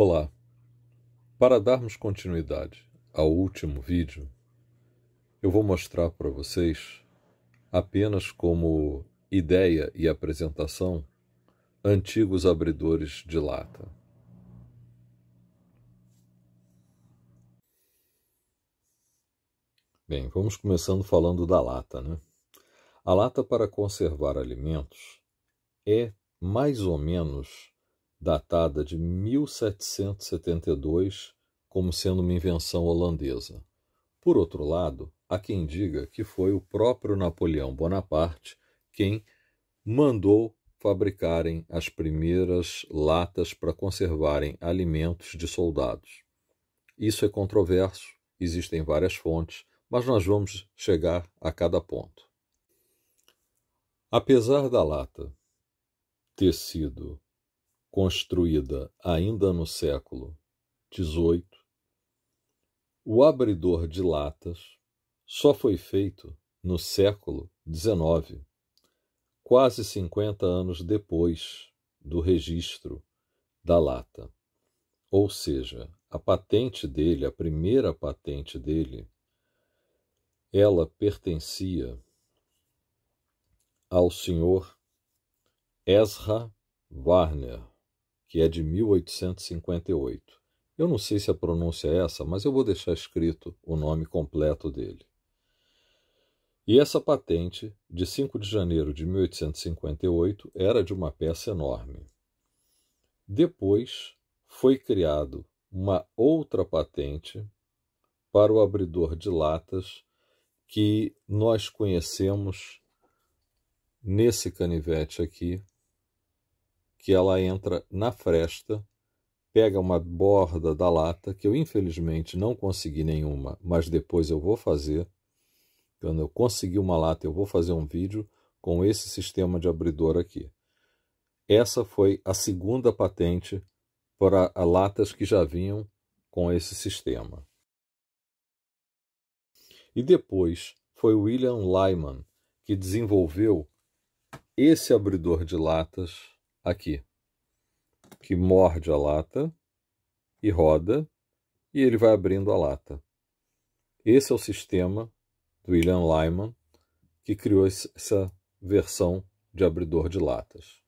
Olá! Para darmos continuidade ao último vídeo, eu vou mostrar para vocês, apenas como ideia e apresentação, antigos abridores de lata. Bem, vamos começando falando da lata, né? A lata para conservar alimentos é mais ou menos datada de 1772 como sendo uma invenção holandesa. Por outro lado, há quem diga que foi o próprio Napoleão Bonaparte quem mandou fabricarem as primeiras latas para conservarem alimentos de soldados. Isso é controverso, existem várias fontes, mas nós vamos chegar a cada ponto. Apesar da lata ter sido construída ainda no século XVIII, o abridor de latas só foi feito no século XIX, quase 50 anos depois do registro da lata. Ou seja, a patente dele, a primeira patente dele, ela pertencia ao senhor Ezra Warner, que é de 1858. Eu não sei se a pronúncia é essa, mas eu vou deixar escrito o nome completo dele. E essa patente, de 5 de janeiro de 1858, era de uma peça enorme. Depois foi criado uma outra patente para o abridor de latas que nós conhecemos nesse canivete aqui que ela entra na fresta, pega uma borda da lata, que eu infelizmente não consegui nenhuma, mas depois eu vou fazer. Quando eu conseguir uma lata, eu vou fazer um vídeo com esse sistema de abridor aqui. Essa foi a segunda patente para latas que já vinham com esse sistema. E depois foi William Lyman que desenvolveu esse abridor de latas aqui, que morde a lata e roda, e ele vai abrindo a lata. Esse é o sistema do William Lyman que criou essa versão de abridor de latas.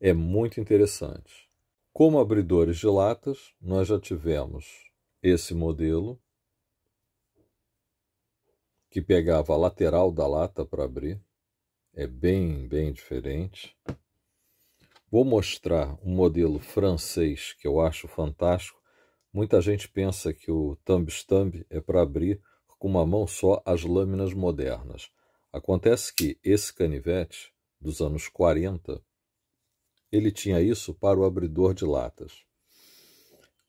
É muito interessante. Como abridores de latas, nós já tivemos esse modelo que pegava a lateral da lata para abrir. É bem, bem diferente. Vou mostrar um modelo francês que eu acho fantástico. Muita gente pensa que o thumb-stamp é para abrir com uma mão só as lâminas modernas. Acontece que esse canivete, dos anos 40, ele tinha isso para o abridor de latas.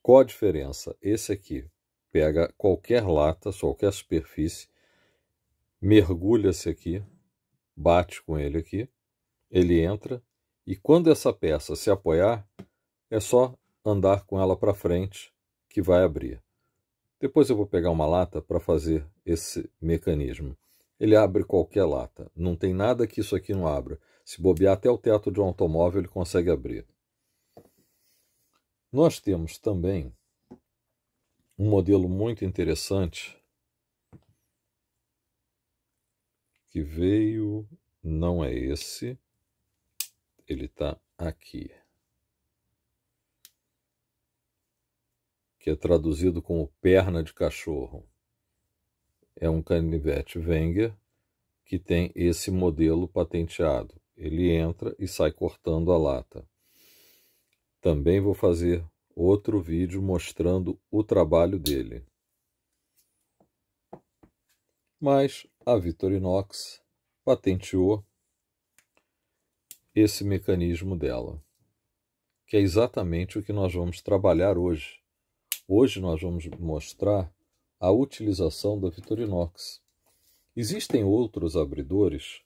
Qual a diferença? Esse aqui pega qualquer lata, qualquer superfície, mergulha-se aqui, bate com ele aqui, ele entra e quando essa peça se apoiar, é só andar com ela para frente que vai abrir. Depois eu vou pegar uma lata para fazer esse mecanismo. Ele abre qualquer lata, não tem nada que isso aqui não abra. Se bobear até o teto de um automóvel, ele consegue abrir. Nós temos também um modelo muito interessante que veio, não é esse, ele está aqui. Que é traduzido como perna de cachorro. É um canivete Wenger que tem esse modelo patenteado. Ele entra e sai cortando a lata. Também vou fazer outro vídeo mostrando o trabalho dele. Mas a Victorinox patenteou esse mecanismo dela, que é exatamente o que nós vamos trabalhar hoje. Hoje nós vamos mostrar a utilização da Victorinox. Existem outros abridores,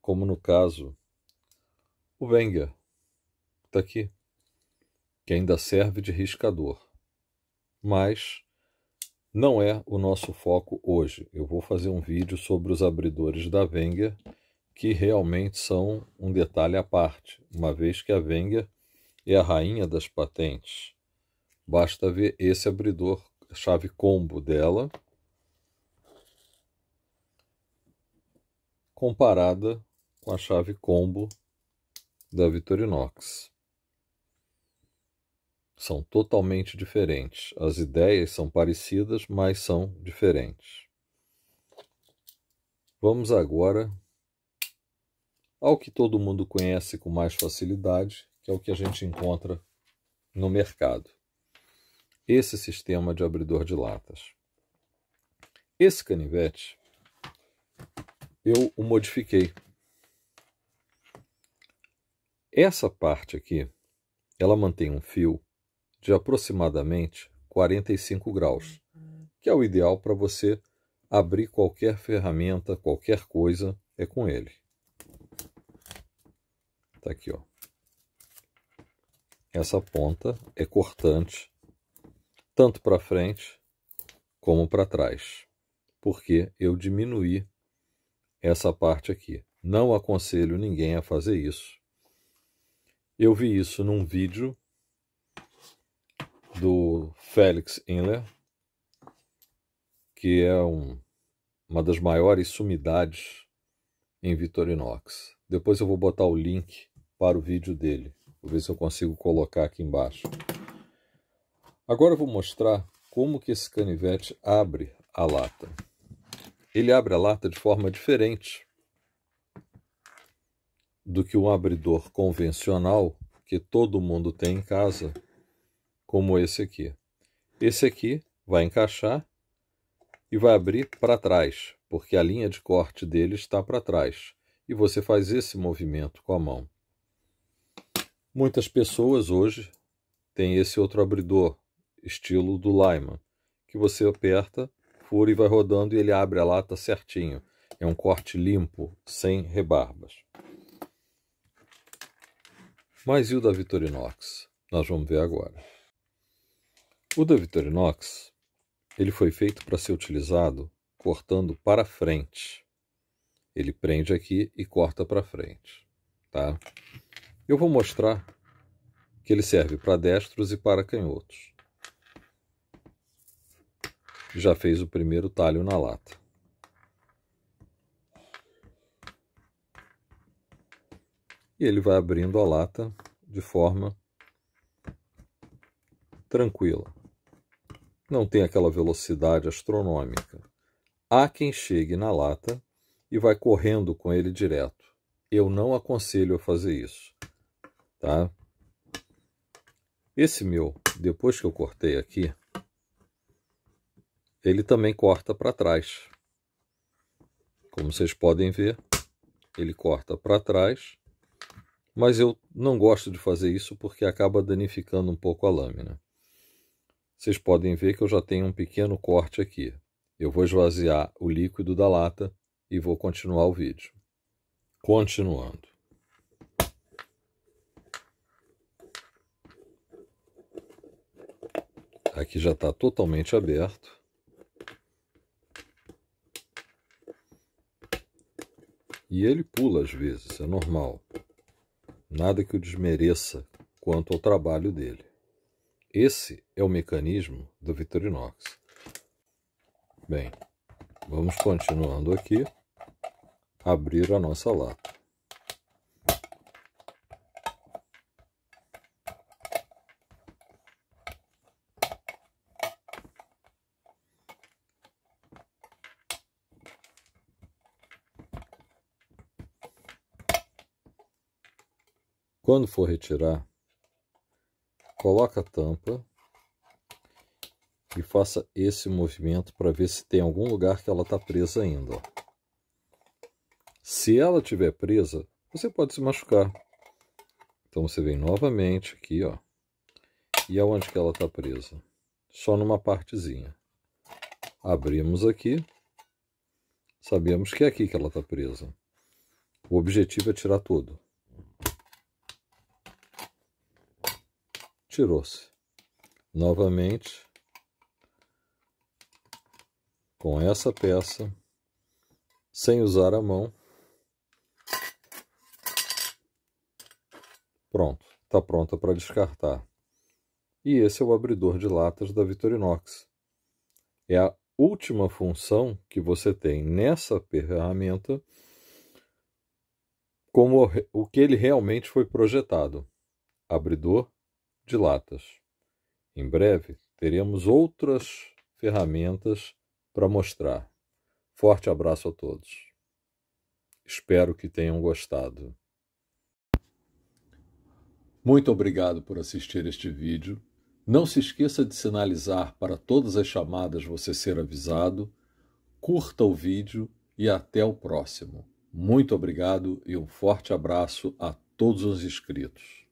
como no caso o Wenger, está aqui, que ainda serve de riscador, mas não é o nosso foco hoje. Eu vou fazer um vídeo sobre os abridores da Wenger que realmente são um detalhe à parte, uma vez que a Wenger é a rainha das patentes. Basta ver esse abridor, chave combo dela, comparada com a chave combo da Victorinox. São totalmente diferentes. As ideias são parecidas, mas são diferentes. Vamos agora ao que todo mundo conhece com mais facilidade, que é o que a gente encontra no mercado. Esse sistema de abridor de latas. Esse canivete eu o modifiquei. Essa parte aqui, ela mantém um fio de aproximadamente 45 graus, que é o ideal para você abrir qualquer ferramenta, qualquer coisa, é com ele. Tá aqui, ó. Essa ponta é cortante tanto para frente como para trás, porque eu diminuí essa parte aqui. Não aconselho ninguém a fazer isso. Eu vi isso num vídeo do Félix Inler, que é um, uma das maiores sumidades em Vitorinox. Depois eu vou botar o link para o vídeo dele. Vou ver se eu consigo colocar aqui embaixo. Agora eu vou mostrar como que esse canivete abre a lata. Ele abre a lata de forma diferente do que um abridor convencional que todo mundo tem em casa, como esse aqui. Esse aqui vai encaixar e vai abrir para trás, porque a linha de corte dele está para trás e você faz esse movimento com a mão. Muitas pessoas hoje têm esse outro abridor, estilo do Lyman, que você aperta, fura e vai rodando e ele abre a lata certinho. É um corte limpo, sem rebarbas. Mas e o da Victorinox? Nós vamos ver agora. O da Victorinox, ele foi feito para ser utilizado cortando para frente. Ele prende aqui e corta para frente, tá? Eu vou mostrar que ele serve para destros e para canhotos. Já fez o primeiro talho na lata. E ele vai abrindo a lata de forma tranquila. Não tem aquela velocidade astronômica. Há quem chegue na lata e vai correndo com ele direto. Eu não aconselho a fazer isso, tá? Esse meu, depois que eu cortei aqui, ele também corta para trás. Como vocês podem ver, ele corta para trás, mas eu não gosto de fazer isso porque acaba danificando um pouco a lâmina. Vocês podem ver que eu já tenho um pequeno corte aqui. Eu vou esvaziar o líquido da lata e vou continuar o vídeo. Continuando. Aqui já está totalmente aberto. E ele pula às vezes, é normal. Nada que o desmereça quanto ao trabalho dele. Esse é o mecanismo do Victorinox. Bem, vamos continuando aqui abrir a nossa lata. Quando for retirar, coloca a tampa e faça esse movimento para ver se tem algum lugar que ela está presa ainda. Se ela estiver presa, você pode se machucar. Então você vem novamente aqui, ó. E aonde que ela está presa? Só numa partezinha. Abrimos aqui. Sabemos que é aqui que ela está presa. O objetivo é tirar tudo. Tirou-se. Novamente, com essa peça, sem usar a mão, Pronto, está pronta para descartar. E esse é o abridor de latas da Victorinox. É a última função que você tem nessa ferramenta como o que ele realmente foi projetado, abridor de latas. Em breve teremos outras ferramentas para mostrar. Forte abraço a todos. Espero que tenham gostado. Muito obrigado por assistir este vídeo. Não se esqueça de sinalizar para todas as chamadas você ser avisado. Curta o vídeo e até o próximo. Muito obrigado e um forte abraço a todos os inscritos.